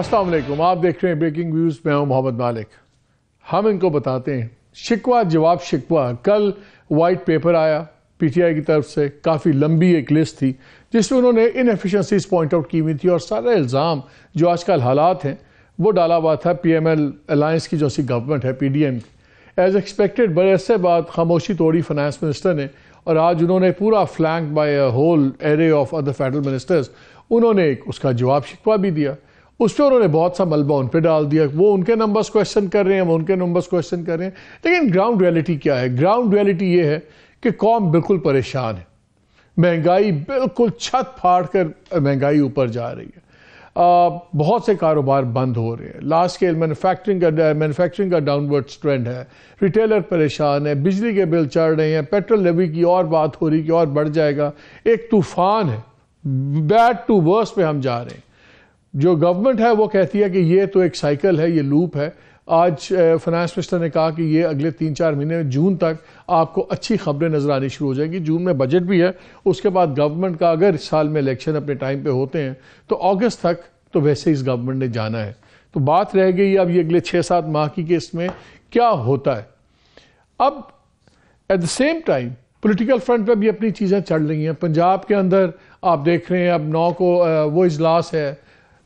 अस्सलाम वालेकुम आप देख रहे हैं ब्रेकिंग व्यूज़ मैं हूं मोहम्मद मालिक हम इनको बताते हैं शिकवा जवाब शिकवा कल वाइट पेपर आया पीटीआई की तरफ से काफ़ी लंबी एक लिस्ट थी जिसमें उन्होंने इनएफिशेंसीज पॉइंट आउट की हुई थी और सारा इल्ज़ाम जो आजकल हालात हैं वो डाला हुआ था पी एम एल अलायंस की जो सी गवर्नमेंट है पी डी एम की एज़ एक्सपेक्टेड बड़े अरसे बाद खामोशी तोड़ी फाइनेंस मिनिस्टर ने और आज उन्होंने पूरा flank by whole array of other federal ministers उन्होंने एक उसका जवाब शिकवा भी दिया उस पर उन्होंने बहुत सा मलबा उन पर डाल दिया वो उनके नंबर्स क्वेश्चन कर रहे हैं वो उनके नंबर्स क्वेश्चन कर रहे हैं लेकिन ग्राउंड रियलिटी क्या है ग्राउंड रियलिटी ये है कि कौम बिल्कुल परेशान है महंगाई बिल्कुल छत फाड़ कर महंगाई ऊपर जा रही है आ, बहुत से कारोबार बंद हो रहे हैं लास्ट स्केल मैनुफैक्चरिंग का मैनुफैक्चरिंग का डाउनवर्ड ट्रेंड है रिटेलर परेशान है बिजली के बिल चढ़ रहे हैं पेट्रोल लेवी की और बात हो रही कि और बढ़ जाएगा एक तूफान है बैड टू वर्स पे हम जा रहे हैं जो गवर्नमेंट है वो कहती है कि ये तो एक साइकिल है ये लूप है आज फाइनेंस मिनिस्टर ने कहा कि ये अगले तीन चार महीने में जून तक आपको अच्छी खबरें नजर आनी शुरू हो जाएंगी जून में बजट भी है उसके बाद गवर्नमेंट का अगर साल में इलेक्शन अपने टाइम पे होते हैं तो अगस्त तक तो वैसे इस गवर्नमेंट ने जाना है तो बात रह गई अब ये अगले छः सात माह की केस में क्या होता है अब at the same time political front पर भी अपनी चीज़ें चल रही हैं पंजाब के अंदर आप देख रहे हैं अब नौ को वो इजलास है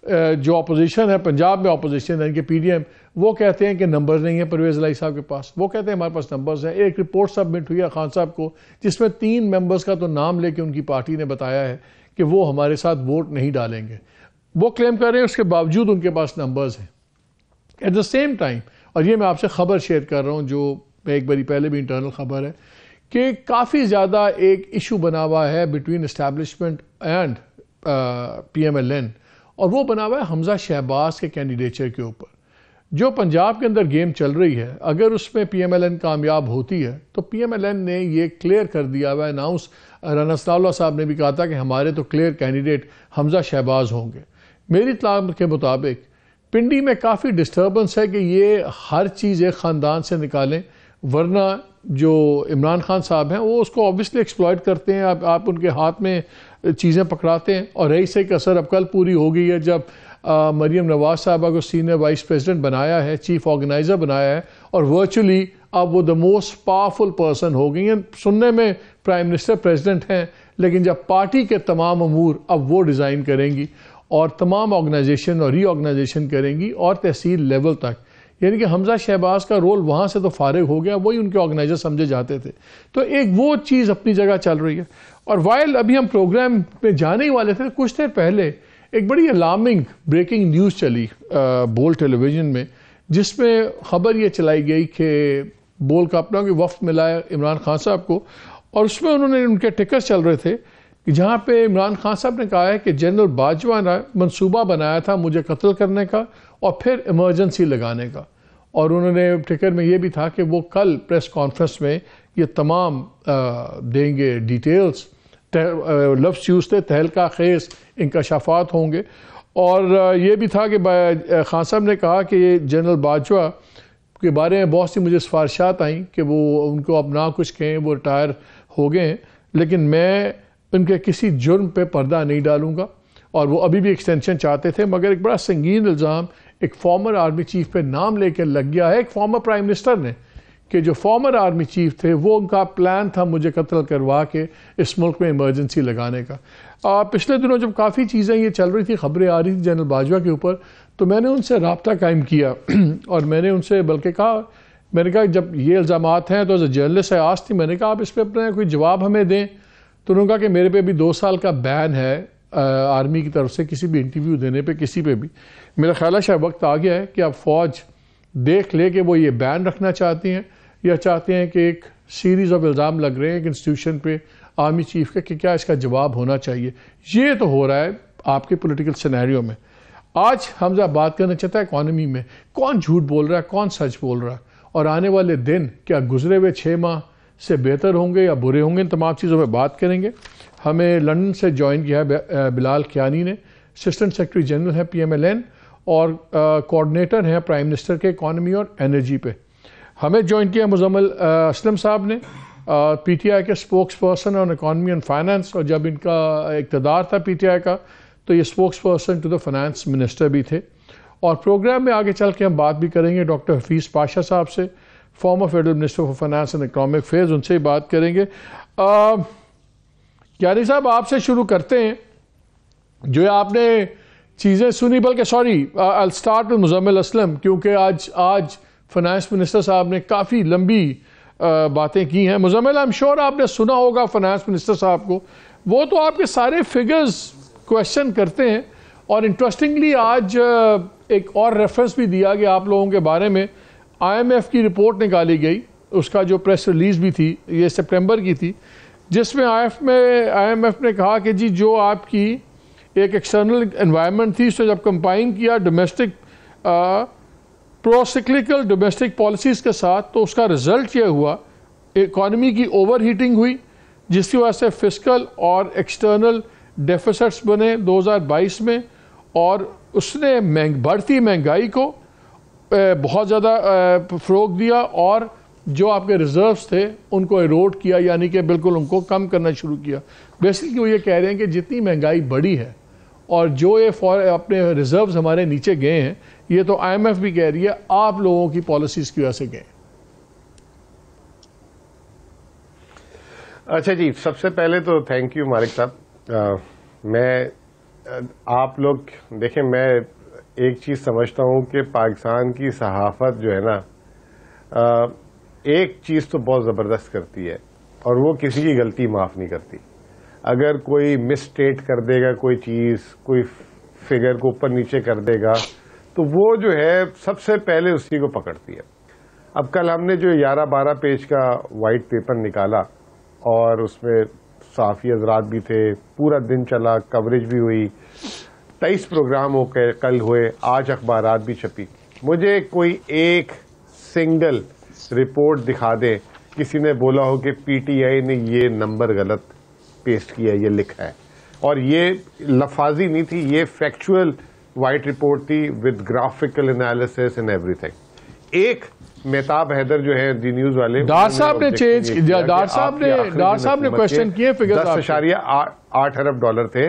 जो अपोजिशन है पंजाब में अपोजिशन है इनके पीडीएम वो कहते हैं कि नंबर नहीं है परवेज़ लाई साहब के पास वो कहते हैं हमारे पास नंबर्स हैं एक रिपोर्ट सबमिट हुई है खान साहब को जिसमें तीन मेंबर्स का तो नाम लेके उनकी पार्टी ने बताया है कि वो हमारे साथ वोट नहीं डालेंगे वो क्लेम कर रहे हैं उसके बावजूद उनके पास नंबर्स हैं एट द सेम टाइम और ये मैं आपसे ख़बर शेयर कर रहा हूँ जो एक बारी पहले भी इंटरनल ख़बर है कि काफ़ी ज़्यादा एक इशू बना हुआ है between establishment and P M L N और वो बना हुआ है हमजा शहबाज के कैंडिडेचर के ऊपर जो पंजाब के अंदर गेम चल रही है अगर उसमें पीएमएलएन कामयाब होती है तो पीएमएलएन ने ये क्लियर कर दिया हुआ अनाउंस रनस्ता साहब ने भी कहा था कि हमारे तो क्लियर कैंडिडेट हमजा शहबाज होंगे मेरी इतलाम के मुताबिक पिंडी में काफ़ी डिस्टर्बेंस है कि ये हर चीज़ एक ख़ानदान से निकालें वरना जो इमरान खान साहब हैं वो उसको ऑब्वियसली एक्सप्लॉयट करते हैं आप आप उनके हाथ में चीज़ें पकड़ाते हैं और से एक असर अब कल पूरी हो गई है जब मरीम नवाज साहबा को सीनियर वाइस प्रेसिडेंट बनाया है चीफ ऑर्गेनाइज़र बनाया है और वर्चुअली अब वो द मोस्ट पावरफुल पर्सन हो गई हैं सुनने में प्राइम मिनिस्टर प्रेसिडेंट हैं लेकिन जब पार्टी के तमाम अमूर अब वो डिज़ाइन करेंगी और तमाम ऑर्गेनाइजेशन और रीऑर्गेनाइजेशन करेंगी और तहसील लेवल तक यानी कि हमजा शहबाज का रोल वहाँ से तो फारग हो गया वही उनके ऑर्गेनाइजर समझे जाते थे तो एक वो चीज़ अपनी जगह चल रही है और वाइल अभी हम प्रोग्राम में जाने ही वाले थे कुछ देर पहले एक बड़ी अलार्मिंग ब्रेकिंग न्यूज़ चली बोल टेलीविज़न में जिसमें खबर ये चलाई गई कि बोल का अपना वफ़ मिला है इमरान खान साहब को और उसमें उन्होंने उनके टिकर चल रहे थे कि जहाँ पे इमरान खान साहब ने कहा है कि जनरल बाजवा ने मंसूबा बनाया था मुझे कत्ल करने का और फिर इमरजेंसी लगाने का और उन्होंने टिकट में ये भी था कि वो कल प्रेस कॉन्फ्रेंस में ये तमाम आ, देंगे डिटेल्स लफ्स यूज़ थे तहलका खेस इंकशाफात होंगे और ये भी था कि खान साहब ने कहा कि जनरल बाजवा के बारे में बहुत सी मुझे सिफारशात आई कि वो उनको अब ना कुछ कहें वो रिटायर हो गए हैं लेकिन मैं उनके किसी जुर्म पे पर्दा नहीं डालूंगा और वो अभी भी एक्सटेंशन चाहते थे मगर एक बड़ा संगीन इल्ज़ाम एक फॉर्मर आर्मी चीफ पे नाम लेकर लग गया है एक फॉर्मर प्राइम मिनिस्टर ने कि जो फॉर्मर आर्मी चीफ थे वो उनका प्लान था मुझे कत्ल करवा के इस मुल्क में इमरजेंसी लगाने का आ, पिछले दिनों जब काफ़ी चीज़ें ये चल रही थी खबरें आ रही थी जनरल बाजवा के ऊपर तो मैंने उनसे रबता कायम किया और मैंने उनसे बल्कि कहा मैंने कहा जब ये इल्ज़ाम हैं तो जर्नलिस्ट से आज थी मैंने कहा आप इस पर अपना कोई जवाब हमें दें तो उन्होंने कहा कि मेरे पे भी दो साल का बैन है आर्मी की तरफ से किसी भी इंटरव्यू देने पे किसी पे भी मेरा ख्याल है शायद वक्त आ गया है कि आप फ़ौज देख ले कि वो ये बैन रखना चाहती हैं या चाहते हैं कि एक सीरीज़ ऑफ इल्ज़ाम लग रहे हैं एक इंस्टीट्यूशन पे आर्मी चीफ का कि क्या इसका जवाब होना चाहिए ये तो हो रहा है आपके पोलिटिकल सिनेरियो में आज हम जब बात करना चाहता है इकॉनमी में कौन झूठ बोल रहा है कौन सच बोल रहा है और आने वाले दिन क्या गुजरे हुए छः माह से बेहतर होंगे या बुरे होंगे इन तमाम चीज़ों पर बात करेंगे हमें लंदन से ज्वाइन किया है बिलाल क्यानी ने असिस्टेंट सेक्रेटरी जनरल हैं पी और कोऑर्डिनेटर हैं प्राइम मिनिस्टर के इकानमी और एनर्जी पे हमें ज्वाइन किया मुजम्मल असलम साहब ने पी टी आई के spokesperson on economy and finance और जब इनका इकतदार था पी टी आई का तो ये spokesperson to the finance minister भी थे और प्रोग्राम में आगे चल के हम बात भी करेंगे डॉक्टर हफीज़ पाशा साहब से former federal minister for finance and economic affairs उनसे ही बात करेंगे यानी साहब आपसे शुरू करते हैं जो आपने चीज़ें सुनी बल्कि sorry I start with Muzammil Aslam क्योंकि आज आज फाइनेंस मिनिस्टर साहब ने काफ़ी लंबी बातें की हैं मुजमिल आई एम श्योर आपने सुना होगा फाइनेंस मिनिस्टर साहब को वो तो आपके सारे फिगर्स क्वेश्चन करते हैं और इंटरेस्टिंगली आज एक और रेफरेंस भी दिया गया आप लोगों के बारे में आईएमएफ की रिपोर्ट निकाली गई उसका जो प्रेस रिलीज़ भी थी ये सितंबर की थी जिसमें आई एफ में आईएमएफ ने कहा कि जी जो आपकी एक एक्सटर्नल इन्वायरमेंट थी उससे जब कंपाइन किया डोमेस्टिक प्रोसिक्लिकल डोमेस्टिक पॉलिसीज़ के साथ तो उसका रिजल्ट यह हुआ इकॉनमी की ओवर हीटिंग हुई जिसकी वजह से फिजिकल और एक्सटर्नल डेफिसिट्स बने 2022 में और उसने महंग बढ़ती महंगाई को बहुत ज़्यादा फ़रोग दिया और जो आपके रिजर्व्स थे उनको एरोड किया यानी कि बिल्कुल उनको कम करना शुरू किया बेसिकली वो ये कह रहे हैं कि जितनी महंगाई बढ़ी है और जो ये अपने रिजर्व्स हमारे नीचे गए हैं ये तो आईएमएफ भी कह रही है आप लोगों की पॉलिसीज़ की वजह से गए अच्छा जी सबसे पहले तो थैंक यू मालिक साहब मैं आप लोग देखें मैं एक चीज़ समझता हूँ कि पाकिस्तान की सहाफत जो है ना एक चीज़ तो बहुत ज़बरदस्त करती है और वो किसी की गलती माफ़ नहीं करती अगर कोई मिसस्टेट कर देगा कोई चीज़ कोई फिगर को ऊपर नीचे कर देगा तो वो जो है सबसे पहले उसी को पकड़ती है अब कल हमने जो ग्यारह बारह पेज का वाइट पेपर निकाला और उसमें साफ़ी हजरात भी थे पूरा दिन चला कवरेज भी हुई तेईस प्रोग्राम हो के कल हुए आज अखबार भी छपी मुझे कोई एक सिंगल रिपोर्ट दिखा दे किसी ने बोला हो कि पीटीआई ने ये नंबर गलत पेस्ट किया ये लिखा है और ये लफाजी नहीं थी ये फैक्चुअल वाइट रिपोर्ट थी with graphical analysis in everything एक मेहताब हैदर जो है दी न्यूज वाले डार साहब ने चेंज डार साहब ने डार साहब ने क्वेश्चन किए फिगर दस आठ अरब डॉलर थे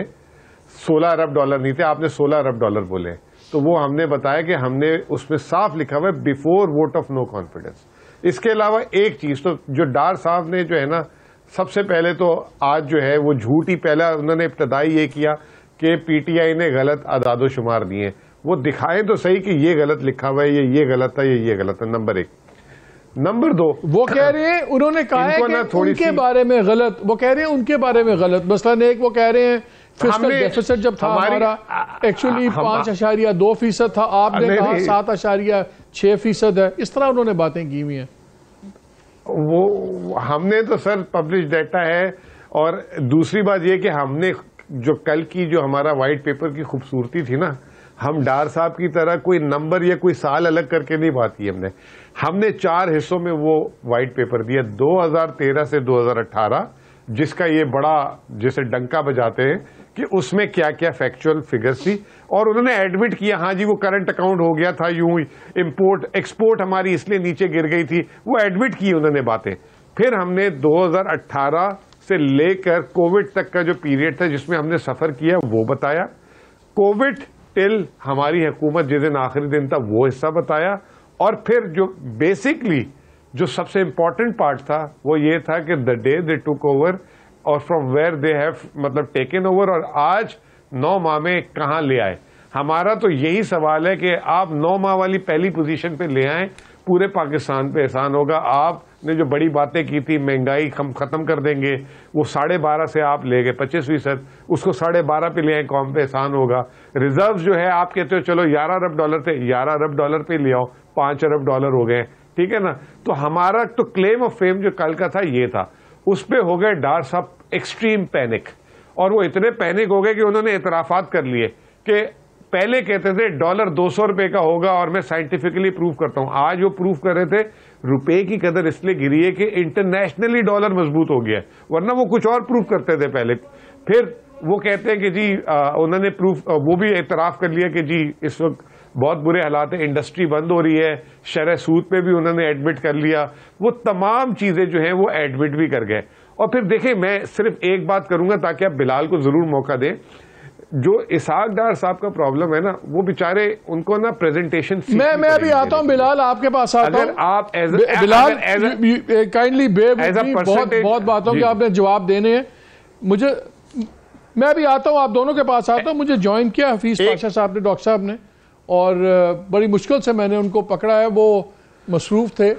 सोलह अरब डॉलर नहीं थे आपने सोलह अरब डॉलर बोले तो वो हमने बताया कि हमने उसमें साफ लिखा हुआ है before vote of no confidence इसके अलावा एक चीज तो जो डार साहब ने जो है ना सबसे पहले तो आज जो है वो झूठ ही पहला उन्होंने इब्तदाई ये किया कि पीटीआई ने गलत आदाद शुमार दिए वो दिखाएं तो सही कि ये गलत लिखा हुआ है ये ये गलत है ये ये गलत है नंबर एक नंबर दो वो कह रहे हैं उन्होंने कहा है कि उनके बारे में गलत वो कह रहे हैं उनके बारे में गलत मसलन एक वो कह रहे हैं फिस्कल डेफिसिट जब था हमारा एक्चुअली पांच अशारिया दो फीसद था आपने कहा सात अशारिया छह फीसद है इस तरह उन्होंने बातें की हुई है वो हमने तो सर पब्लिश डाटा है और दूसरी बात ये कि हमने जो कल की जो हमारा वाइट पेपर की खूबसूरती थी ना हम डार साहब की तरह कोई नंबर या कोई साल अलग करके नहीं पाती हमने हमने चार हिस्सों में वो वाइट पेपर दिया 2013 से 2018 जिसका ये बड़ा जैसे डंका बजाते हैं कि उसमें क्या क्या फैक्चुअल फिगर्स थी और उन्होंने एडमिट किया हाँ जी वो करंट अकाउंट हो गया था यूं इम्पोर्ट एक्सपोर्ट हमारी इसलिए नीचे गिर गई थी वो एडमिट की उन्होंने बातें फिर हमने 2018 से लेकर कोविड तक का जो पीरियड था जिसमें हमने सफ़र किया वो बताया कोविड टिल हमारी हुकूमत जिस दिन आखिरी दिन था वो हिस्सा बताया और फिर जो बेसिकली जो सबसे इंपॉर्टेंट पार्ट था वो ये था कि the day they took over और फ्रॉम वेयर दे हैव मतलब टेकन ओवर और आज नौ माह में कहाँ ले आए हमारा तो यही सवाल है कि आप नौ माह वाली पहली पोजीशन पे ले आए पूरे पाकिस्तान पे एहसान होगा आपने जो बड़ी बातें की थी महंगाई हम ख़त्म कर देंगे वो साढ़े बारह से आप ले गए पच्चीस फीसद उसको साढ़े बारह पे ले आए कौम पे एहसान होगा रिजर्व जो है आप कहते हो चलो ग्यारह अरब डॉलर थे ग्यारह अरब डॉलर पे ले आओ पांच अरब डॉलर हो गए ठीक है ना तो हमारा तो क्लेम ऑफ फेम जो कल का था ये था उस पर हो गए डार साहब एक्सट्रीम पैनिक और वो इतने पैनिक हो गए कि उन्होंने इतराफात कर लिए कि पहले कहते थे डॉलर दो सौ रुपए का होगा और मैं साइंटिफिकली प्रूफ करता हूं आज वो प्रूफ कर रहे थे रुपए की कदर इसलिए गिरी है कि इंटरनेशनली डॉलर मजबूत हो गया वरना वो कुछ और प्रूफ करते थे पहले फिर वो कहते हैं कि जी उन्होंने प्रूफ वो भी एतराफ कर लिया कि जी इस वक्त बहुत बुरे हालात हैं इंडस्ट्री बंद हो रही है शरह सूद पे भी उन्होंने एडमिट कर लिया वो तमाम चीज़ें जो हैं वो एडमिट भी कर गए और फिर देखें मैं सिर्फ एक बात करूंगा ताकि आप बिलाल को ज़रूर मौका दें जो इसहाक डार साहब का प्रॉब्लम है ना वो बेचारे उनको ना प्रेजेंटेशन मैं मैं अभी आता हूँ बिलाल आपके पास आता अगर आप एज बिलाल काइंडली uh, बहुत बहुत बातों के आपने जवाब देने हैं मुझे मैं अभी आता हूँ आप दोनों के पास आता हूँ मुझे ज्वाइन किया हफीज पाशा साहब ने डॉक्टर साहब ने और बड़ी मुश्किल से मैंने उनको पकड़ा है वो मसरूफ़ थे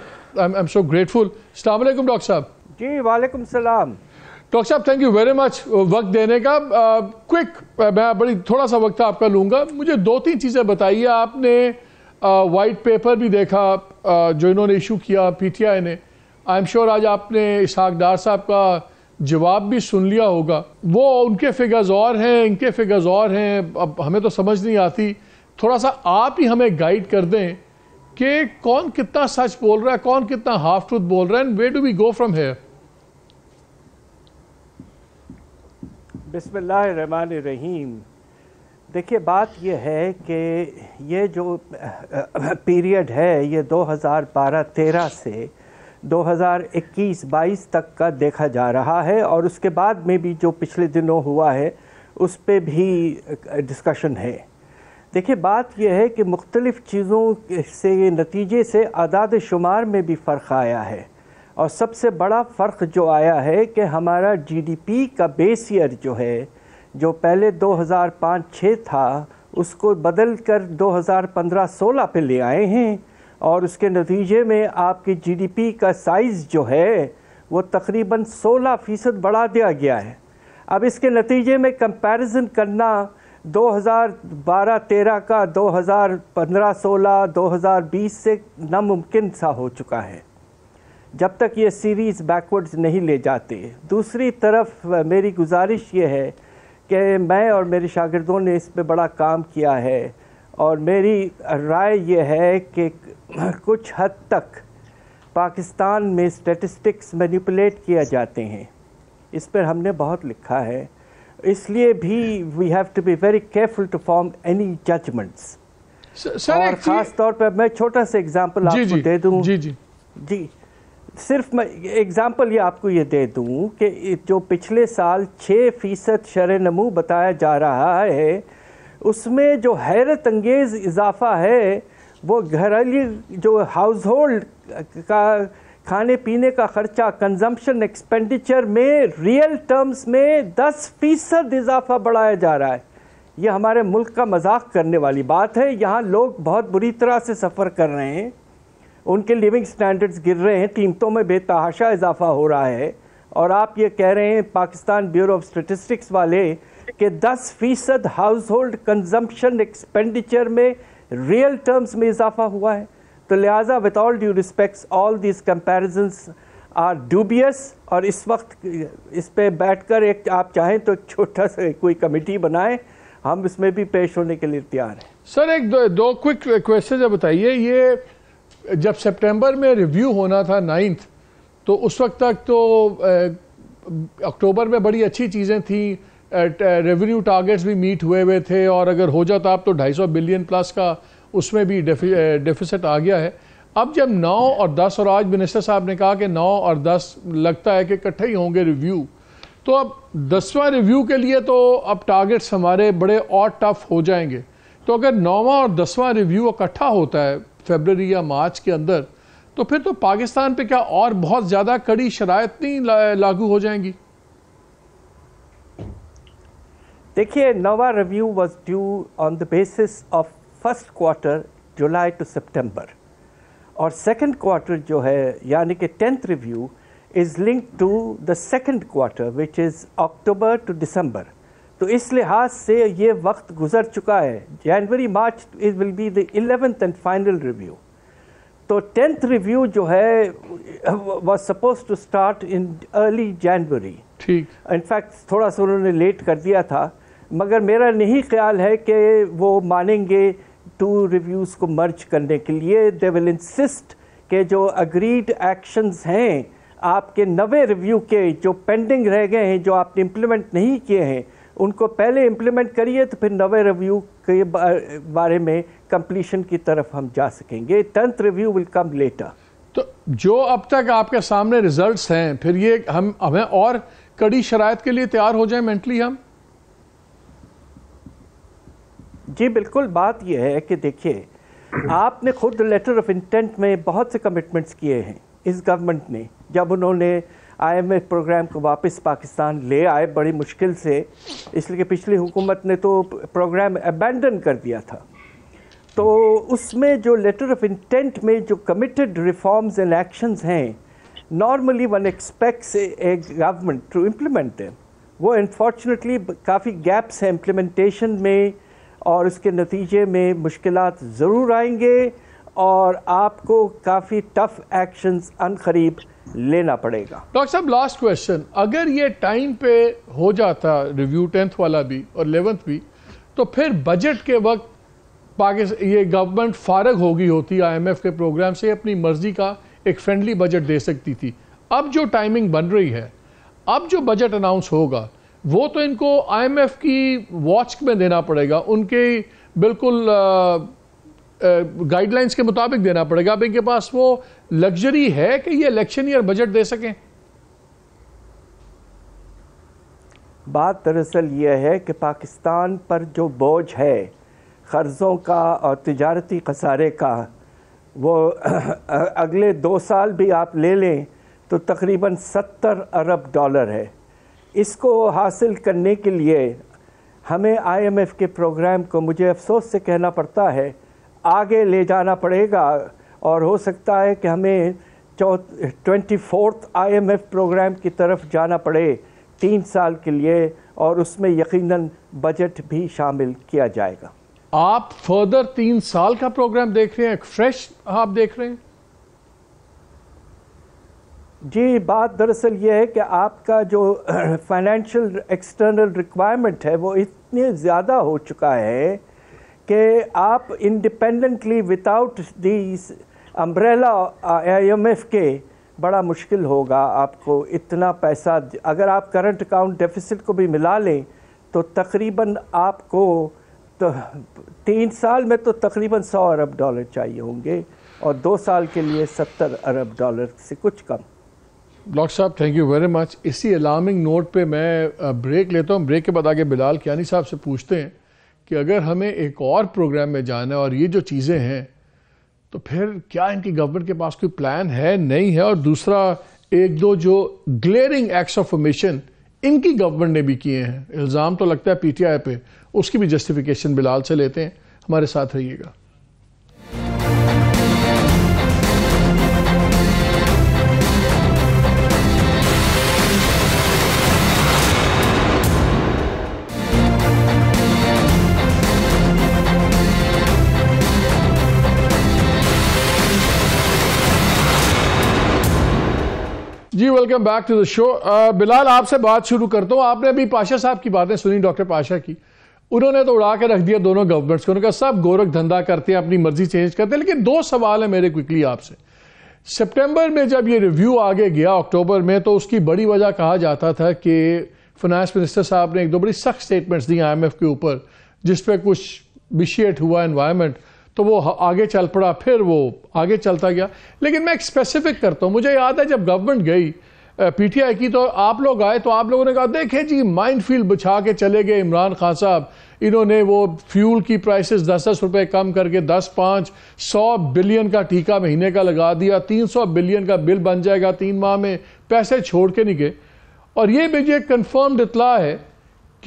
आई एम सो ग्रेटफुल अलैक्म डॉक्टर साहब जी वालेकुम सलाम डॉक्टर साहब थैंक यू वेरी मच वक्त देने का क्विक मैं बड़ी थोड़ा सा वक्त आपका लूँगा मुझे दो तीन चीज़ें बताइए आपने वाइट पेपर भी देखा uh, जो इन्होंने इशू किया पीटीआई ने आई एम श्योर आज आपने इसहाक डार साहब का जवाब भी सुन लिया होगा वो उनके फिगर्स और हैं इनके फिगर्स और हैं अब हमें तो समझ नहीं आती थोड़ा सा आप ही हमें गाइड कर दें कि कौन कितना सच बोल रहा है कौन कितना हाफ ट्रूथ बोल रहा है and where do we go from here बिस्मिल्लाहमान रहीम देखिए बात यह है कि ये जो पीरियड है ये 2012-13 से 2021-22 तक का देखा जा रहा है और उसके बाद में भी जो पिछले दिनों हुआ है उस पर भी डिस्कशन है देखिए बात यह है कि मुख्तलिफ़ चीज़ों से नतीजे से आदाद शुमार में भी फ़र्क आया है और सबसे बड़ा फ़र्क जो आया है कि हमारा जीडीपी का बेस ईयर जो है जो पहले 2005-6 था उसको बदल कर 2015-16 पे ले आए हैं और उसके नतीजे में आपके जीडीपी का साइज़ जो है वो तकरीबन 16 फ़ीसद बढ़ा दिया गया है अब इसके नतीजे में कंपैरिजन करना 2012-13 का 2015-16 2020 से नामुमकिन सा हो चुका है जब तक ये सीरीज़ बैकवर्ड्स नहीं ले जाते दूसरी तरफ मेरी गुजारिश ये है कि मैं और मेरे शागिदों ने इस पे बड़ा काम किया है और मेरी राय यह है कि कुछ हद तक पाकिस्तान में स्टेटिस्टिक्स मैनिपुलेट किया जाते हैं इस पर हमने बहुत लिखा है इसलिए भी we have to be very careful to form any judgements और ख़ास तौर पर मैं छोटा सा एग्जाम्पल आपको जी, दे दूँ जी जी जी सिर्फ मैं एग्ज़ाम्पल ये आपको ये दे दूँ कि जो पिछले साल छः फ़ीसद शर नमू बताया जा रहा है उसमें जो हैरत अंगेज़ इजाफा है वो घरेलू जो हाउस होल्ड का खाने पीने का खर्चा कंजम्पशन एक्सपेंडिचर में रियल टर्म्स में 10 फीसद इजाफा बढ़ाया जा रहा है ये हमारे मुल्क का मजाक करने वाली बात है यहाँ लोग बहुत बुरी तरह से सफ़र कर रहे हैं उनके लिविंग स्टैंडर्ड्स गिर रहे हैं कीमतों में बेतहाशा इजाफा हो रहा है और आप ये कह रहे हैं पाकिस्तान ब्यूरो ऑफ स्टेटिस्टिक्स वाले कि 10 फीसद हाउस होल्ड कंजम्पशन एक्सपेंडिचर में रियल टर्म्स में इजाफा हुआ है तो लिहाजा with all due respects all this comparisons are dubious और इस वक्त इस पे बैठकर एक आप चाहें तो छोटा सा कोई कमेटी बनाएं हम इसमें भी पेश होने के लिए तैयार हैं सर एक दो, दो क्विक क्वेश्चन बताइए ये जब सितंबर में रिव्यू होना था नाइन्थ तो उस वक्त तक तो अक्टूबर में बड़ी अच्छी चीज़ें थी रेवेन्यू टारगेट्स भी मीट हुए हुए थे और अगर हो जाता आप तो 250 बिलियन प्लस का उसमें भी डेफिसिट आ गया है अब जब नौ और दस और आज मिनिस्टर साहब ने कहा कि नौ और दस लगता है कि इकट्ठे ही होंगे रिव्यू तो अब दसवां रिव्यू के लिए तो अब टारगेट्स हमारे बड़े और टफ हो जाएंगे तो अगर नौवा और दसवां रिव्यू इकट्ठा होता है फेबररी या मार्च के अंदर तो फिर तो पाकिस्तान पे क्या और बहुत ज़्यादा कड़ी शरात नहीं ला, लागू हो जाएंगी देखिए नवा review was due on the basis of first quarter July to September और सेकंड क्वार्टर जो है यानी कि tenth review is link to the second quarter which is October to December तो इस लिहाज से ये वक्त गुजर चुका है January March is will be the eleventh and final review तो टेंथ रिव्यू जो है was suppose to start in early January ठीक इनफैक्ट थोड़ा सा उन्होंने लेट कर दिया था मगर मेरा नहीं ख्याल है कि वो मानेंगे टू रिव्यूज़ को मर्ज करने के लिए दे विल इंसिस्ट के जो अग्रीड एक्शंस हैं आपके नवे रिव्यू के जो पेंडिंग रह गए हैं जो आपने इम्प्लीमेंट नहीं किए हैं उनको पहले इम्प्लीमेंट करिए तो फिर नवे रिव्यू के बारे में कंप्लीशन की तरफ हम जा सकेंगे tenth review will come later तो जो अब तक आपके सामने रिजल्ट्स हैं फिर ये हम हमें और कड़ी शरात के लिए तैयार हो जाए मेंटली हम जी बिल्कुल बात यह है कि देखिए आपने खुद लेटर ऑफ इंटेंट में बहुत से कमिटमेंट्स किए हैं इस गवर्नमेंट ने जब उन्होंने आईएमएफ प्रोग्राम को वापस पाकिस्तान ले आए बड़ी मुश्किल से इसलिए पिछली हुकूमत ने तो प्रोग्राम अबेंडन कर दिया था तो उसमें जो लेटर ऑफ इंटेंट में जो कमिटेड रिफॉर्म्स एंड एक्शंस हैं normally one expects a government to implement them वो अनफॉर्चुनेटली काफ़ी गैप्स हैं इम्प्लीमेंटेशन में और इसके नतीजे में मुश्किल ज़रूर आएंगे और आपको काफ़ी टफ अन अनकरीब लेना पड़ेगा डॉक्टर साहब लास्ट क्वेश्चन अगर ये टाइम पे हो जाता रिव्यू टेंथ वाला भी और एलेवंथ भी तो फिर बजट के वक्त पाकिस्तान ये गवर्नमेंट फारग हो गई होती आईएमएफ के प्रोग्राम से अपनी मर्ज़ी का एक फ्रेंडली बजट दे सकती थी अब जो टाइमिंग बन रही है अब जो बजट अनाउंस होगा वो तो इनको आईएमएफ की वॉच में देना पड़ेगा उनके बिल्कुल गाइडलाइंस के मुताबिक देना पड़ेगा अब इनके पास वो लग्जरी है कि ये इलेक्शन ईयर बजट दे सकें बात दरअसल यह है कि पाकिस्तान पर जो बोझ है कर्ज़ों का और तजारती खसारे का वो अगले दो साल भी आप ले लें तो तकरीबन सत्तर अरब डॉलर है इसको हासिल करने के लिए हमें आईएमएफ के प्रोग्राम को मुझे अफसोस से कहना पड़ता है आगे ले जाना पड़ेगा और हो सकता है कि हमें ट्वेंटी फोर्थ आई प्रोग्राम की तरफ जाना पड़े तीन साल के लिए और उसमें यकीनन बजट भी शामिल किया जाएगा आप फर्दर तीन साल का प्रोग्राम देख रहे हैं फ्रेश आप देख रहे हैं जी बात दरअसल ये है कि आपका जो फाइनेंशियल एक्सटर्नल रिक्वायरमेंट है वो इतने ज़्यादा हो चुका है कि आप independently without the umbrella IMF के बड़ा मुश्किल होगा आपको इतना पैसा अगर आप करंट अकाउंट डेफिसिट को भी मिला लें तो तकरीबन आपको तो तीन साल में तो तकरीबन सौ अरब डॉलर चाहिए होंगे और दो साल के लिए सत्तर अरब डॉलर से कुछ कम डॉक्टर साहब थैंक यू वेरी मच इसी अलार्मिंग नोट पे मैं ब्रेक लेता हूँ ब्रेक के बाद आगे बिलाल कियानी साहब से पूछते हैं कि अगर हमें एक और प्रोग्राम में जाना है और ये जो चीज़ें हैं तो फिर क्या इनकी गवर्नमेंट के पास कोई प्लान है नहीं है और दूसरा एक दो जो ग्लेयरिंग एक्ट्स ऑफ फॉर्मेशन इनकी गवर्नमेंट ने भी किए हैं इल्ज़ाम तो लगता है पीटीआई पे उसकी भी जस्टिफिकेशन बिलाल से लेते हैं हमारे साथ रहिएगा जी welcome back to the show Bilal आपसे बात शुरू करता हूँ आपने अभी पाशा साहब की बातें सुनी डॉक्टर पाशा की उन्होंने तो उड़ा के रख दिया दोनों गवर्नमेंट्स को उन्होंने कहा सब गोरख धंधा करते हैं अपनी मर्जी चेंज करते हैं लेकिन दो सवाल है मेरे क्विकली आपसे सितंबर में जब ये रिव्यू आगे गया अक्टूबर में तो उसकी बड़ी वजह कहा जाता था कि फाइनेंस मिनिस्टर साहब ने एक दो बड़ी सख्त स्टेटमेंट्स दी आईएमएफ के ऊपर जिस पर कुछ बिशिएट हुआ एनवायरमेंट तो वो आगे चल पड़ा फिर वो आगे चलता गया लेकिन मैं एक स्पेसिफिक करता हूँ मुझे याद है जब गवर्नमेंट गई पीटीआई की तो आप लोग आए तो आप लोगों ने कहा देखे जी माइंड फील्ड बिछा के चले गए इमरान खान साहब इन्होंने वो फ्यूल की प्राइसेस दस दस रुपये कम करके दस पाँच सौ बिलियन का टीका महीने का लगा दिया तीन सौ बिलियन का बिल बन जाएगा तीन माह में पैसे छोड़ के नहीं गए और ये मुझे एक कन्फर्म्ड इतला है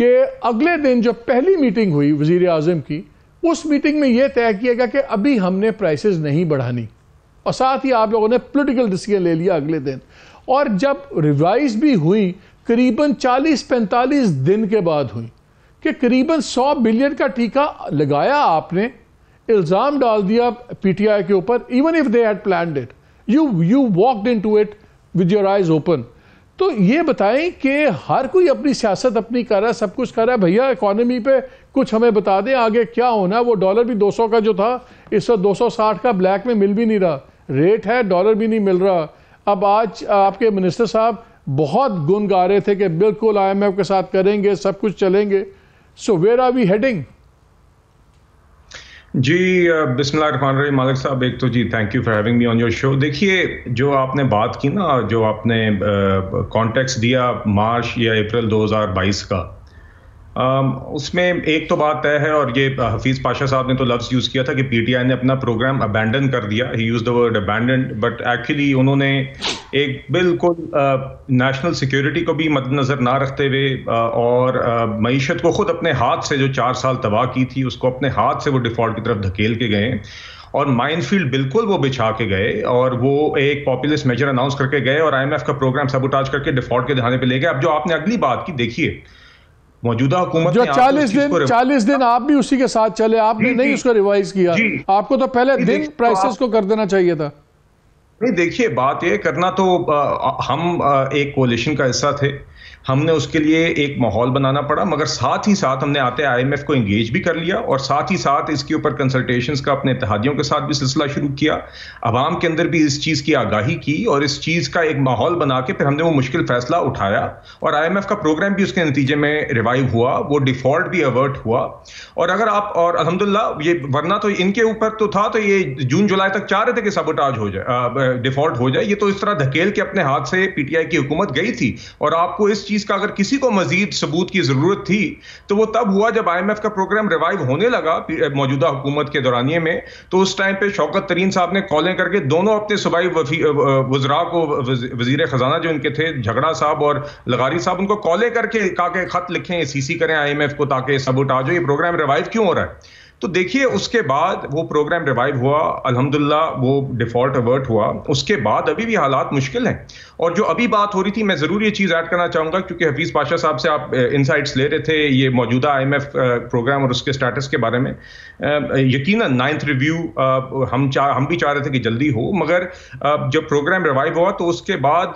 कि अगले दिन जब पहली मीटिंग हुई वज़ी अजम की उस मीटिंग में यह तय किया गया कि अभी हमने प्राइसेस नहीं बढ़ानी और साथ ही आप लोगों ने पॉलिटिकल डिसीजन ले लिया अगले दिन और जब रिवाइज भी हुई करीबन 40-45 दिन के बाद हुई कि करीबन 100 बिलियन का टीका लगाया आपने इल्ज़ाम डाल दिया पीटीआई के ऊपर even if they had plan it you you walked into it with your eyes आइज ओपन तो ये बताएं कि हर कोई अपनी सियासत अपनी कर रहा है सब कुछ कर रहा है भैया इकोनॉमी पे कुछ हमें बता दें आगे क्या होना है वो डॉलर भी 200 का जो था इस वक्त दो का ब्लैक में मिल भी नहीं रहा रेट है डॉलर भी नहीं मिल रहा अब आज आपके मिनिस्टर साहब बहुत गुन गा रहे थे कि बिल्कुल आईएमएफ के साथ करेंगे सब कुछ चलेंगे so where are we heading जी बिस्मिल्लाह मालिक साहब एक तो जी thank you for having me on your show देखिए जो आपने बात की ना जो आपने कॉन्टेक्स्ट दिया मार्च या अप्रैल 2022 का Um, उसमें एक तो बात तय है और ये uh, हफीज़ पाशा साहब ने तो लफ्ज़ यूज़ किया था कि पीटीआई ने अपना प्रोग्राम अबैंडन कर दिया he use the word abandon but actually उन्होंने एक बिल्कुल नेशनल uh, सिक्योरिटी को भी मद्दनज़र ना रखते हुए uh, और मीशत को खुद अपने हाथ से जो चार साल तबाह की थी उसको अपने हाथ से वो डिफ़ॉल्ट की तरफ धकेल के गए और माइनफील्ड बिल्कुल वो बिछा के गए और वो एक पॉपुलिस मेजर अनाउंस करके गए और आईएमएफ का प्रोग्राम सबोटाज करके डिफॉल्ट के दहाने पे ले गए अब जो आपने अगली बात की देखिए मौजूदा हुकूमत जो 40 दिन 40 दिन आप भी उसी के साथ चले आपने नहीं उसको रिवाइज किया आपको तो पहले दिन तो प्राइसेस को कर देना चाहिए था नहीं देखिए बात ये करना तो आ, हम आ, एक कोलिशन का हिस्सा थे हमने उसके लिए एक माहौल बनाना पड़ा मगर साथ ही साथ हमने आते आईएमएफ को इंगेज भी कर लिया और साथ ही साथ इसके ऊपर कंसल्टेशन का अपने इतिहादियों के साथ भी सिलसिला शुरू किया आवाम के अंदर भी इस चीज़ की आगाही की और इस चीज़ का एक माहौल बना के फिर हमने वो मुश्किल फैसला उठाया और आई का प्रोग्राम भी उसके नतीजे में रिवाइव हुआ वो डिफॉल्ट भी अवर्ट हुआ और अगर आप और अलहमदिल्ला ये वरना तो इनके ऊपर तो था तो ये जून जुलाई तक चाह रहे थे कि सबोटाज हो जाए डिफॉल्ट हो जाए ये तो इस तरह धकेल के अपने हाथ से पीटीआई की हुकूमत गई थी और आपको इस चीज का अगर किसी को मजीद सबूत की जरूरत थी तो वो तब हुआ जब आई का प्रोग्राम रिवाइव होने लगा मौजूदा हुकूमत के दौरानिए में तो उस टाइम पे शौकत तरीन साहब ने कॉलें करके दोनों अपने सूबाई वजरा को वजीर खजाना जो इनके थे झगड़ा साहब और लगारी साहब उनको कॉलें करके कहा खत लिखें सी करें आई को ताकि सबूत आ जाओ ये प्रोग्राम रिवाइव क्यों हो रहा है तो देखिए उसके बाद वो प्रोग्राम रिवाइव हुआ अल्हम्दुलिल्लाह वो डिफॉल्ट अवर्ट हुआ उसके बाद अभी भी हालात मुश्किल हैं और जो अभी बात हो रही थी मैं ज़रूर ये चीज़ ऐड करना चाहूँगा क्योंकि हफीज़ पाशा साहब से आप इनसाइट्स ले रहे थे ये मौजूदा आईएमएफ प्रोग्राम और उसके स्टेटस के बारे में यकीन नाइन्थ रिव्यू हम चाह हम भी चाह रहे थे कि जल्दी हो मगर जब प्रोग्राम रिवाइव हुआ तो उसके बाद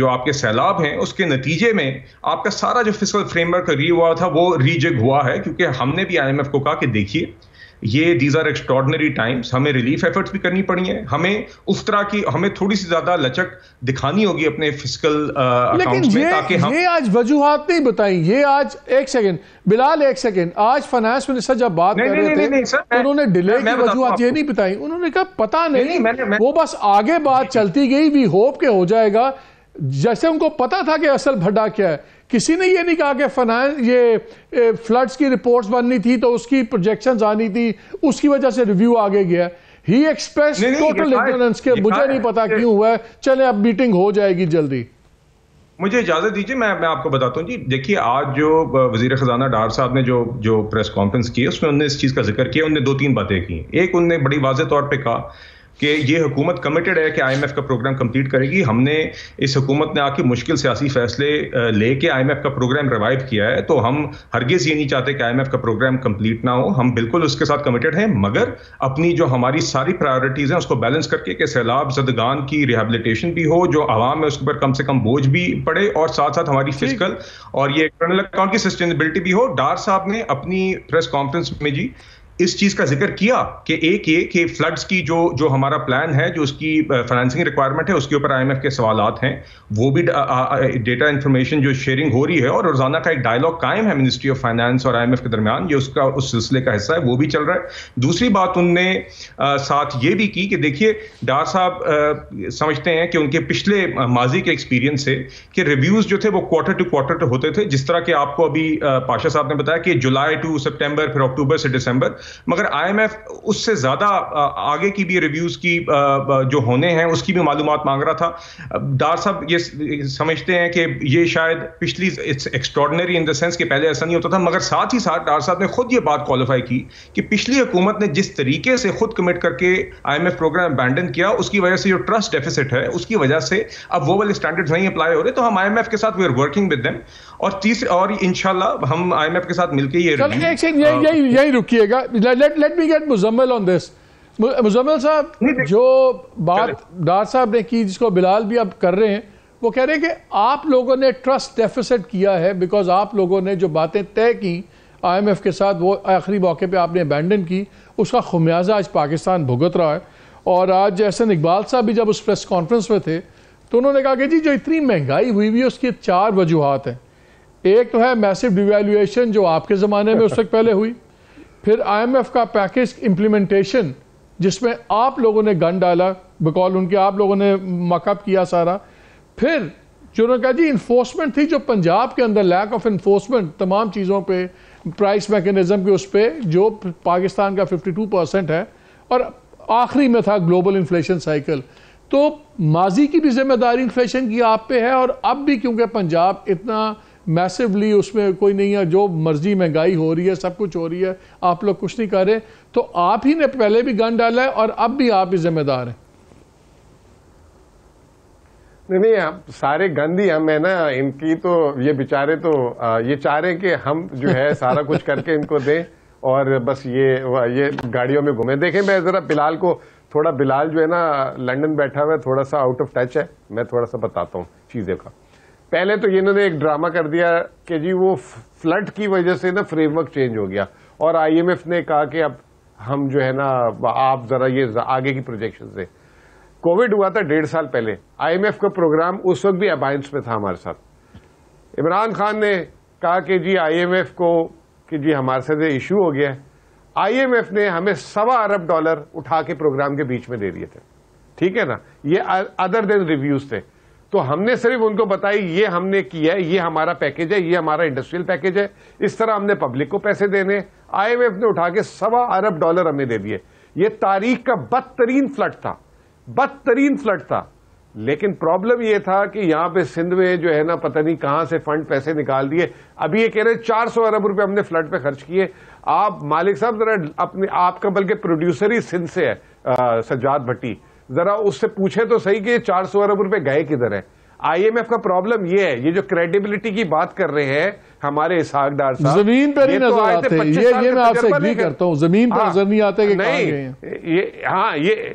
जो आपके सैलाब हैं उसके नतीजे में आपका सारा जो फिजिकल फ्रेमवर्क री हुआ था वो रीजिग हुआ है क्योंकि हमने भी आई को कहा कि देखिए ये दीज आर एक्स्ट्रॉडनरी टाइम्स हमें रिलीफ एफर्ट्स भी करनी पड़ी है हमें उस तरह की हमें थोड़ी सी ज्यादा लचक दिखानी होगी अपने फिजिकल uh, अकाउंट्स में ताकि हम ये आज वजूहत नहीं बताई ये आज एक सेकेंड बिलाल एक सेकेंड आज फाइनेंस मिनिस्टर जब बात कर रहे थे उन्होंने डिले की वजूहत ये नहीं बताई उन्होंने कहा पता नहीं वो बस आगे बात चलती गई वी होप के हो जाएगा जैसे उनको पता था कि असल भड्डा क्या है किसी ने ये नहीं कहा कि फाइनेंस ये फ्लड्स की रिपोर्ट्स बननी थी तो उसकी प्रोजेक्शन आनी थी उसकी वजह से रिव्यू आगे गया ही एक्सप्रेस टोटल इग्नोरेंस के मुझे नहीं पता क्यों हुआ है चले अब मीटिंग हो जाएगी जल्दी मुझे इजाज़त दीजिए मैं मैं आपको बताता हूँ जी देखिए आज जो वजीर ख़जाना डार साहब ने जो जो प्रेस कॉन्फ्रेंस की उसमें उन्होंने इस चीज़ का जिक्र किया उन्होंने दो तीन बातें की एक उनने बड़ी वाजे तौर पर कहा कि ये हुकूमत कमिटेड है कि आईएमएफ का प्रोग्राम कंप्लीट करेगी हमने इस हुकूमत ने आके मुश्किल सियासी फैसले लेके आईएमएफ का प्रोग्राम रिवाइव किया है तो हम हरगिज़ ये नहीं चाहते कि आईएमएफ का प्रोग्राम कंप्लीट ना हो हम बिल्कुल उसके साथ कमिटेड हैं मगर अपनी जो हमारी सारी प्रायोरिटीज़ हैं उसको बैलेंस करके कि सैलाब जदगान की रिहेबिलिटेशन भी हो जो आवाम है उसके ऊपर कम से कम बोझ भी पड़े और साथ साथ हमारी फिजिकल और ये एक्सटर्नल अकाउंट की सस्टेनेबिलिटी भी हो डार साहब ने अपनी प्रेस कॉन्फ्रेंस में जी इस चीज का जिक्र किया कि एक ये कि फ्लड्स की जो जो हमारा प्लान है जो उसकी फाइनेंसिंग रिक्वायरमेंट है उसके ऊपर आईएमएफ के सवाल हैं वो भी डेटा इंफॉर्मेशन जो शेयरिंग हो रही है और रोजाना का एक डायलॉग कायम है मिनिस्ट्री ऑफ फाइनेंस और आईएमएफ के दरमियान ये उसका उस सिलसिले का हिस्सा है वो भी चल रहा है दूसरी बात उनने आ, साथ ये भी की कि देखिए डार साहब समझते हैं कि उनके पिछले माजी के एक्सपीरियंस से कि रिव्यूज जो थे वो क्वार्टर टू क्वार्टर होते थे जिस तरह के आपको अभी पाशा साहब ने बताया कि जुलाई टू सेप्टेंबर फिर अक्टूबर से दिसंबर मगर आईएमएफ उससे ज़्यादा आगे की भी रिव्यूज़ की जो होने हैं उसकी भी मालूम मांग रहा था डार साहब ये समझते हैं कि ये शायद पिछली it's extraordinary in the sense कि पहले ऐसा नहीं होता था मगर साथ ही साथ डार साहब ने खुद ये बात क्वालिफाई की कि पिछली हुकूमत ने जिस तरीके से खुद कमिट करके आई प्रोग्राम अबैंडन किया उसकी वजह से जो ट्रस्ट डेफिसिट है उसकी वजह से अब वो वाले स्टैंडर्ड नहीं अप्लाई हो रहे तो हम आई के साथ we are working with them और तीसरे और इनशाला हम आईएमएफ के साथ मिलके ये यही यही रुकिएगा let let me get Muzammal on this Muzammal साहब जो बात डार साहब ने की जिसको बिलाल भी अब कर रहे हैं वो कह रहे हैं कि आप लोगों ने ट्रस्ट डेफिसिट किया है बिकॉज आप लोगों ने जो बातें तय की आईएमएफ के साथ वो आखिरी मौके पे आपने अबेंडन की उसका खुमियाजा आज पाकिस्तान भुगत रहा है और आज एहसन इकबाल साहब भी जब उस प्रेस कॉन्फ्रेंस में थे तो उन्होंने कहा कि जी जो इतनी महंगाई हुई हुई है उसकी चार वजूहत हैं एक तो है मैसिव डिवेल्यूएशन जो आपके ज़माने में उस वक्त पहले हुई फिर आईएमएफ का पैकेज इम्प्लीमेंटेशन जिसमें आप लोगों ने गन डाला बिकॉल उनके आप लोगों ने मकअप किया सारा फिर जो उन्होंने कहा जी इन्फोर्समेंट थी जो पंजाब के अंदर लैक ऑफ इन्फोर्समेंट तमाम चीज़ों पे प्राइस मैकेनिज़्म के उस पर जो पाकिस्तान का 52 परसेंट है और आखिरी में था ग्लोबल इन्फ्लेशन साइकिल तो माजी की भी जिम्मेदारी इन्फ्लेशन की आप पे है और अब भी क्योंकि पंजाब इतना मैसिवली उसमें कोई नहीं है जो मर्जी महंगाई हो रही है सब कुछ हो रही है आप लोग कुछ नहीं कर रहे तो आप ही ने पहले भी गन डाला है और अब भी आप ही जिम्मेदार हैं नहीं नहीं आप सारे गंदी हम है ना इनकी तो ये बेचारे तो ये चाह रहे कि हम जो है सारा कुछ करके इनको दें और बस ये ये गाड़ियों में घूमे देखें मैं ज़रा बिलाल को थोड़ा बिलाल जो है ना लंदन बैठा हुआ है थोड़ा सा आउट ऑफ टच है मैं थोड़ा सा बताता हूँ चीज़ें का पहले तो इन्होंने एक ड्रामा कर दिया कि जी वो फ्लड की वजह से ना फ्रेमवर्क चेंज हो गया और आईएमएफ ने कहा कि अब हम जो है ना आप जरा ये आगे की प्रोजेक्शन से कोविड हुआ था डेढ़ साल पहले आईएमएफ का प्रोग्राम उस वक्त भी अबाइंस में था हमारे साथ इमरान खान ने कहा कि जी आईएमएफ को कि जी हमारे साथ इशू हो गया है आईएमएफ ने हमें सवा अरब डॉलर उठा के प्रोग्राम के बीच में दे दिए थे ठीक है ना ये अदर देन रिव्यूज थे तो हमने सिर्फ उनको बताई ये हमने किया है ये हमारा पैकेज है ये हमारा इंडस्ट्रियल पैकेज है इस तरह हमने पब्लिक को पैसे देने आईएमएफ ने उठा के सवा अरब डॉलर हमें दे दिए ये तारीख का बदतरीन फ्लड था बदतरीन फ्लड था लेकिन प्रॉब्लम यह था कि यहां पे सिंध में जो है ना पता नहीं कहां से फंड पैसे निकाल दिए अभी ये कह रहे चार सौ अरब रुपए हमने फ्लड पे खर्च किए आप मालिक साहब जरा अपने आपका बल्कि प्रोड्यूसर ही सिंध से है सज्जाद भट्टी જરા ઉસસે પૂછે તો સહી કે 400 કરોડ રૂપિયા ગાય કીધર હે આઈએમફ કા પ્રોબ્લેમ યે હે યે જો ક્રેડિબિલિટી કી વાત કર રહે હે હમારે ઇસાક ડાર સા જમીન પર નિઝર આતે યે મેં આપસે એગ્રી કરતા હું જમીન પર નિઝર નહી આતે કે ક્યાં ગયે હે યે હા યે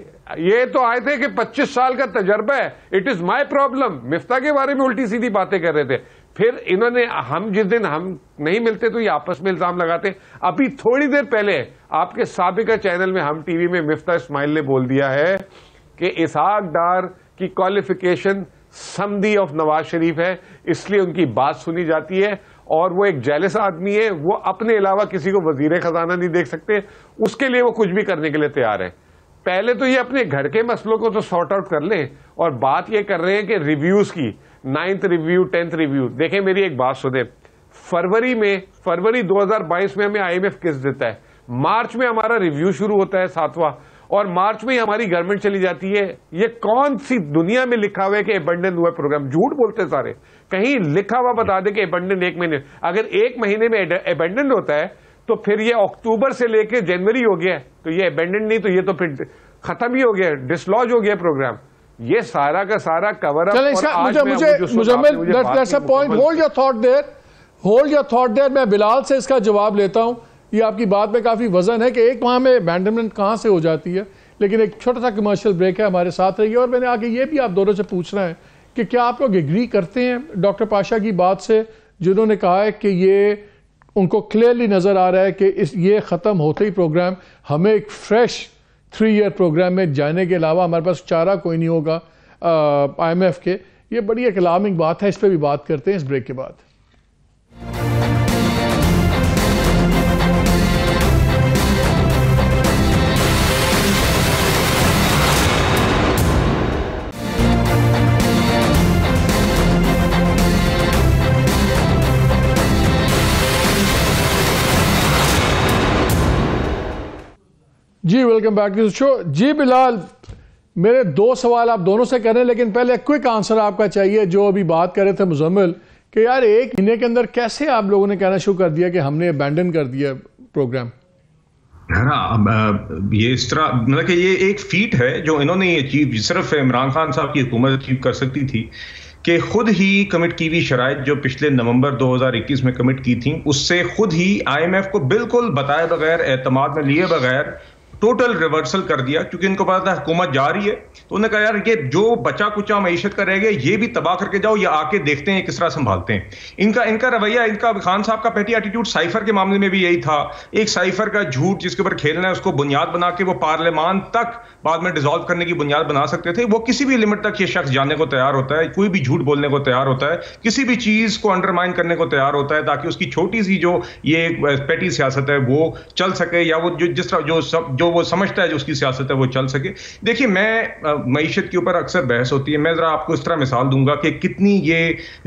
યે તો આયતે હે કે 25 સાલ કા તજરબા હે it is my problem Miftah કે બારે મે ઉલટી સીધી બાતે કર રહે થે ફિર ઇનહોને હમ જિસ દિન હમ નહીં મિલતે તો યે આપસ મે ઇલzaam લગાતે અભી થોડી દેર પહેલે આપકે સાબિકા ચેનલ મે હમ ટીવી મે મિફતા સ્માઈલ લે બોલ દિયા હે कि इसहाक डार की क्वालिफिकेशन समी ऑफ नवाज शरीफ है इसलिए उनकी बात सुनी जाती है और वो एक जैलिस आदमी है वो अपने अलावा किसी को वजीर खजाना नहीं देख सकते उसके लिए वो कुछ भी करने के लिए तैयार है पहले तो ये अपने घर के मसलों को तो सॉर्ट आउट कर लें और बात ये कर रहे हैं कि रिव्यूज़ की नाइन्थ रिव्यू टेंथ रिव्यू देखें मेरी एक बात सुने फरवरी में फरवरी 2022 में हमें आईएमएफ किस देता है मार्च में हमारा रिव्यू शुरू होता है सातवां और मार्च में हमारी गवर्नमेंट चली जाती है ये कौन सी दुनिया में लिखा हुआ है कि एबंडन हुआ प्रोग्राम झूठ बोलते सारे कहीं लिखा हुआ बता दे कि एबंडन एक महीने अगर एक महीने में एबंडन होता है तो फिर ये अक्टूबर से लेकर जनवरी हो गया तो ये एबेंडन नहीं तो ये तो फिर खत्म ही हो गया डिसलॉज हो गया प्रोग्राम ये सारा का सारा कवर मुझे मुझे point hold your thought there hold your thought there मैं बिलाल से इसका जवाब लेता हूं ये आपकी बात में काफ़ी वजन है कि एक माह में बैंडमेंट कहाँ से हो जाती है लेकिन एक छोटा सा कमर्शियल ब्रेक है हमारे साथ रहिए और मैंने आगे ये भी आप दोनों से पूछना है कि क्या आप लोग एग्री करते हैं डॉक्टर पाशा की बात से जिन्होंने कहा है कि ये उनको क्लियरली नज़र आ रहा है कि इस ये ख़त्म होते ही प्रोग्राम हमें एक फ्रेश थ्री ईयर प्रोग्राम में जाने के अलावा हमारे पास चारा कोई नहीं होगा आईएमएफ के ये बड़ी एक अलार्मिंग बात है इस पर भी बात करते हैं इस ब्रेक के बाद जी वेलकम बैक टू शो जी बिलाल मेरे दो सवाल आप दोनों से करें लेकिन पहले क्विक आंसर आपका चाहिए जो अभी बात कर रहे थे मुजम्मिल कि यार एक महीने के अंदर कैसे आप लोगों ने कहना शुरू कर दिया कि हमने अबेंडन कर दिया प्रोग्राम ना ये इस तरह मतलब कि ये एक फीट है जो इन्होंने अचीव सिर्फ इमरान खान साहब की हुकूमत अचीव कर सकती थी कि खुद ही कमिट की हुई शराइ जो पिछले नवंबर 2021 में कमिट की थी उससे खुद ही आईएमएफ को बिल्कुल बताए बगैर एतमाद में लिए बगैर टोटल रिवर्सल कर दिया क्योंकि इनको पता था हुकूमत जा रही है तो उन्होंने कहा यार ये जो बचा कुचा मीशत का रह गया ये भी तबाह करके जाओ या आके देखते हैं किस तरह संभालते हैं इनका इनका रवैया इनका खान साहब का पहली एटीट्यूड साइफर के मामले में भी यही था एक साइफर का झूठ जिसके ऊपर खेलना है उसको बुनियाद बना के वो पार्लियामान तक बाद में डिजोल्व करने की बुनियाद बना सकते थे वो किसी भी लिमिट तक ये शख्स जाने को तैयार होता है कोई भी झूठ बोलने को तैयार होता है किसी भी चीज़ को अंडरमाइन करने को तैयार होता है ताकि उसकी छोटी सी जो ये पेटी सियासत है वो चल सके या वो जो जिस तरह जो सब जो जो वो समझता है जो उसकी सियासत है वो चल सके देखिए मैं मीशत के ऊपर अक्सर बहस होती है मैं ज़रा आपको इस तरह मिसाल दूंगा कि कितनी ये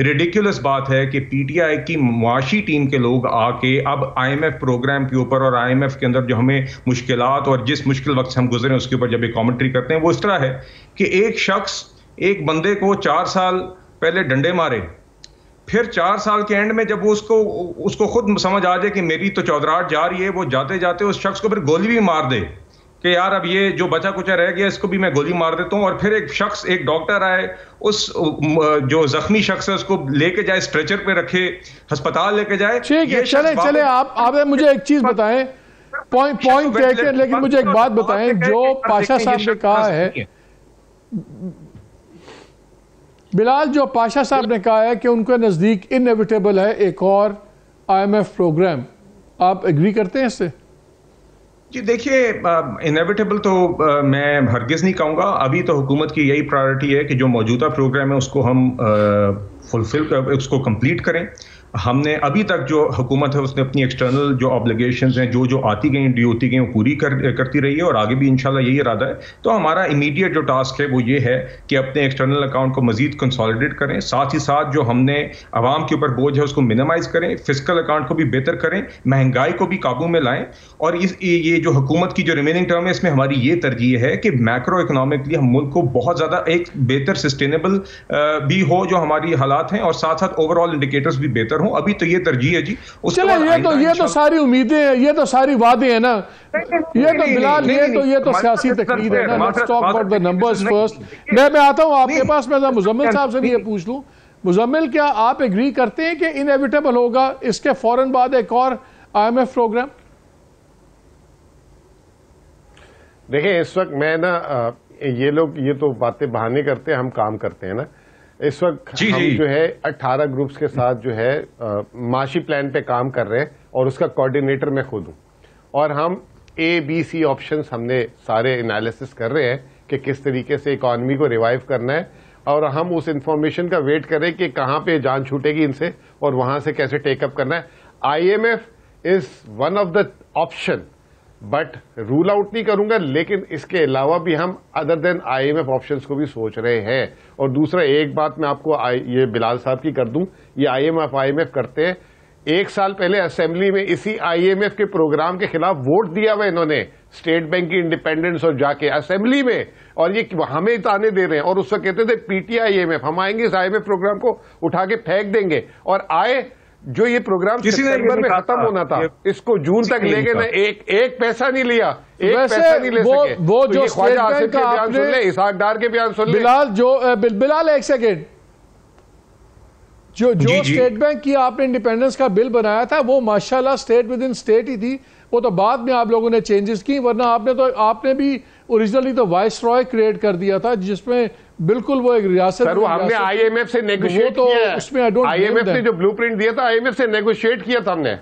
रेडिकुलस बात है कि पीटीआई की मुआशी टीम के लोग आके अब आईएमएफ प्रोग्राम के ऊपर और आईएमएफ के अंदर जो हमें मुश्किल और जिस मुश्किल वक्त से हम गुजरे उसके ऊपर जब ये कॉमेंट्री करते हैं वो इस तरह है कि एक शख्स एक बंदे को चार साल पहले डंडे मारे फिर चार साल के एंड में जब वो उसको उसको खुद समझ आ जाए कि मेरी तो चौधराहट जा रही है वो जाते जाते उस शख्स को फिर गोली भी मार दे कि यार अब ये जो बचा कुचा रह गया इसको भी मैं गोली मार देता हूँ और फिर एक शख्स एक डॉक्टर आए उस जो जख्मी शख्स है उसको लेके जाए स्ट्रेचर पे रखे अस्पताल लेके जाए ठीक है चले चले आप मुझे एक चीज बताएं पॉइंट पॉइंट लेकिन मुझे एक बात बताएं जो पाशा साहब ने कहा है बिलाल जो पाशा साहब ने कहा है कि उनके नज़दीक इनएविटेबल है एक और आईएमएफ प्रोग्राम आप एग्री करते हैं इससे जी देखिए इनएविटेबल तो आ, मैं हरगिज़ नहीं कहूँगा अभी तो हुकूमत की यही प्रायोरिटी है कि जो मौजूदा प्रोग्राम है उसको हम फुलफिल उसको कंप्लीट करें हमने अभी तक जो हुकूमत है उसने अपनी एक्सटर्नल जो ऑब्लिगेशन हैं जो जो आती गई ड्यू होती गई वो पूरी कर करती रही है और आगे भी इंशाल्लाह यही इरादा है तो हमारा इमीडिएट जो टास्क है वो ये है कि अपने एक्सटर्नल अकाउंट को मजीद कंसॉलिडेट करें साथ ही साथ जो हमने आवाम के ऊपर बोझ है उसको मिनिमाइज करें फिजिकल अकाउंट को भी बेहतर करें महंगाई को भी काबू में लाएं और इस ये जो हुकूमत की जो रिमेनिंग टर्म है इसमें हमारी ये तरजीह है कि मैक्रो इकोनॉमिकली हम मुल्क को बहुत ज़्यादा एक बेहतर सस्टेनेबल भी हो जो हमारी हालात हैं और साथ साथ ओवरऑल इंडिकेटर्स भी बेहतर बेहतर हूँ अभी तो ये तरजीह है जी चले ये तो ये तो सारी उम्मीदें हैं ये तो सारी वादे हैं ना ये तो बिलाल ये तो ये तो सियासी तकरीर है ना let's talk about the numbers first मैं मैं आता हूँ आपके पास मैं मुजम्मिल साहब से भी ये पूछ लूँ मुजम्मिल क्या आप एग्री करते हैं कि इनएविटेबल होगा इसके फौरन बाद एक और आईएमएफ प्रोग्राम देखें इस वक्त मैं ना ये लोग ये तो बातें बहाने करते हैं हम काम करते हैं ना इस वक्त हम जो है 18 ग्रुप्स के साथ जो है माशी प्लान पे काम कर रहे हैं और उसका कोऑर्डिनेटर मैं खुद हूँ और हम ए बी सी ऑप्शन हमने सारे एनालिसिस कर रहे हैं कि किस तरीके से इकॉनमी को रिवाइव करना है और हम उस इंफॉर्मेशन का वेट कर रहे हैं कि कहाँ पे जान छूटेगी इनसे और वहां से कैसे टेकअप करना है IMF is one of the option but rule out नहीं करूंगा लेकिन इसके अलावा भी हम अदर देन आईएमएफ ऑप्शंस को भी सोच रहे हैं और दूसरा एक बात मैं आपको ये बिलाल साहब की कर दूं ये आईएमएफ आईएमएफ करते हैं एक साल पहले असेंबली में इसी आईएमएफ के प्रोग्राम के खिलाफ वोट दिया हुआ इन्होंने स्टेट बैंक की इंडिपेंडेंस और जाके असेंबली में और ये हमें ताने दे रहे हैं और उस वक्त कहते थे पीटीआईएमएफ हम आएंगे इस आईएमएफ प्रोग्राम को उठा के फेंक देंगे और आए जो ये प्रोग्राम किसी ने में खत्म होना था इसको जून तक लेके गए ना एक एक पैसा नहीं लिया एक पैसा नहीं ले वो, सके वो तो जो ख्वाजा आसिफ के बयान सुन ले इसहाक डार के बयान सुन ले बिलाल जो बिल, बिलाल एक सेकेंड जो जो स्टेट बैंक की आपने इंडिपेंडेंस का बिल बनाया था वो माशाल्लाह स्टेट विद इन स्टेट ही थी वो तो बाद में आप लोगों ने चेंजेस की वरना आपने तो आपने भी ओरिजिनली तो वाइस रॉय क्रिएट कर दिया था जिसमें बिल्कुल वो एक रियासत सर वो हमने आईएमएफ से नेगोशिएट तो किया उसमें आई डोंट आईएमएफ ने जो ब्लूप्रिंट दिया था आईएमएफ से नेगोशिएट किया था हमने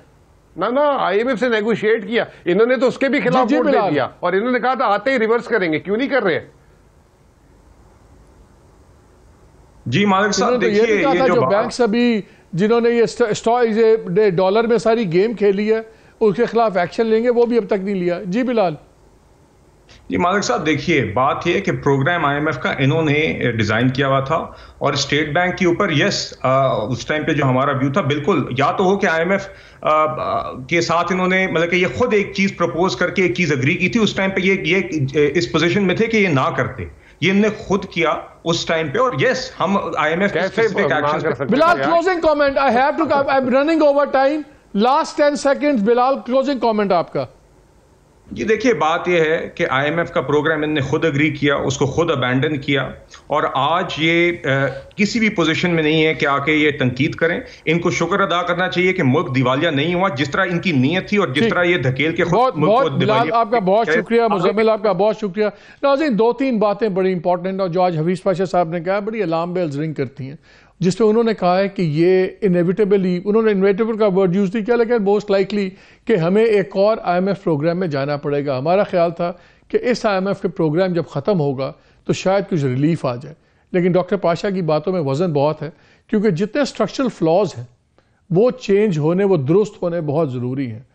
ना ना आईएमएफ से नेगोशिएट किया इन्होंने तो उसके भी खिलाफ वोट दे दिया और इन्होंने कहा था आते ही रिवर्स करेंगे क्यों नहीं कर रहे जी मालिक साहब तो देखिए ये, जो, जो बैंक सभी जिन्होंने ये स्टॉक डॉलर में सारी गेम खेली है उसके खिलाफ एक्शन लेंगे वो भी अब तक नहीं लिया जी बिलाल जी मालिक साहब देखिए बात यह है कि प्रोग्राम आईएमएफ का इन्होंने डिज़ाइन किया हुआ था और स्टेट बैंक के ऊपर यस उस टाइम पे जो हमारा व्यू था बिल्कुल या तो हो कि आईएमएफ के साथ इन्होंने मतलब कि ये खुद एक चीज़ प्रपोज करके एक चीज़ अग्री की थी उस टाइम पे ये ये इस पोजीशन में थे कि ये ना करते ये इनने खुद किया उस टाइम पे और यस हम IMF Bilal closing comment I have to I am running over time last 10 seconds Bilal closing comment आपका जी देखिए बात यह है कि आईएमएफ का प्रोग्राम इनने खुद अग्री किया उसको खुद अबैंडन किया और आज ये आ, किसी भी पोजीशन में नहीं है कि आके ये तनकीद करें इनको शुक्र अदा करना चाहिए कि मुल्क दिवालिया नहीं हुआ जिस तरह इनकी नीयत थी और जिस तरह ये धकेल के बहुत, बहुत आपका बहुत शुक्रिया मुजमिल आपका बहुत शुक्रिया नाजी दो तीन बातें बड़ी इंपॉर्टेंट और जो आज हवीश पाशा साहब ने कहा बड़ी अलाम बेल्स रिंग करती हैं जिसमें उन्होंने कहा है कि ये इनविटेबली उन्होंने इन्वेटेबल का वर्ड यूज़ नहीं किया लेकिन मोस्ट लाइकली कि हमें एक और आईएमएफ प्रोग्राम में जाना पड़ेगा हमारा ख्याल था कि इस आईएमएफ के प्रोग्राम जब ख़त्म होगा तो शायद कुछ रिलीफ आ जाए लेकिन डॉक्टर पाशा की बातों में वज़न बहुत है क्योंकि जितने स्ट्रक्चरल फ्लॉज हैं वो चेंज होने वो दुरुस्त होने बहुत ज़रूरी हैं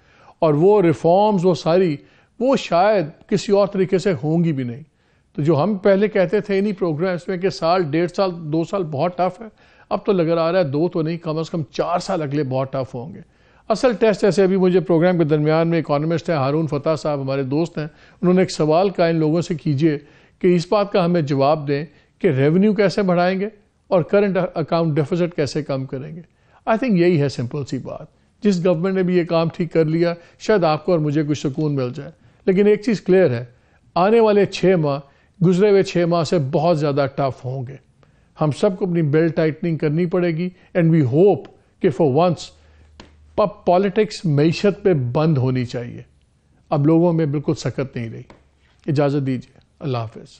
और वो रिफॉर्म्स वो सारी वो शायद किसी और तरीके से होंगी भी नहीं तो जो हम पहले कहते थे इन्हीं प्रोग्राम्स में कि साल डेढ़ साल दो साल बहुत टफ है अब तो लगा आ रहा है दो तो नहीं कम अज़ कम चार साल अगले बहुत टफ होंगे असल टेस्ट ऐसे अभी मुझे प्रोग्राम के दरमियान में इकानमिस्ट हैं हारून फतेह साहब हमारे दोस्त हैं उन्होंने एक सवाल कहा इन लोगों से कीजिए कि इस बात का हमें जवाब दें कि रेवेन्यू कैसे बढ़ाएंगे और करंट अकाउंट डेफिसिट कैसे कम करेंगे आई थिंक यही है सिंपल सी बात जिस गवर्नमेंट ने भी ये काम ठीक कर लिया शायद आपको और मुझे कुछ सुकून मिल जाए लेकिन एक चीज़ क्लियर है आने वाले छः माह गुजरे हुए छः माह से बहुत ज़्यादा टफ होंगे हम सबको अपनी बेल्ट टाइटनिंग करनी पड़ेगी एंड वी होप कि फॉर वंस पब पॉलिटिक्स मीशत पे बंद होनी चाहिए अब लोगों में बिल्कुल सकत नहीं रही इजाज़त दीजिए अल्लाह हाफिज़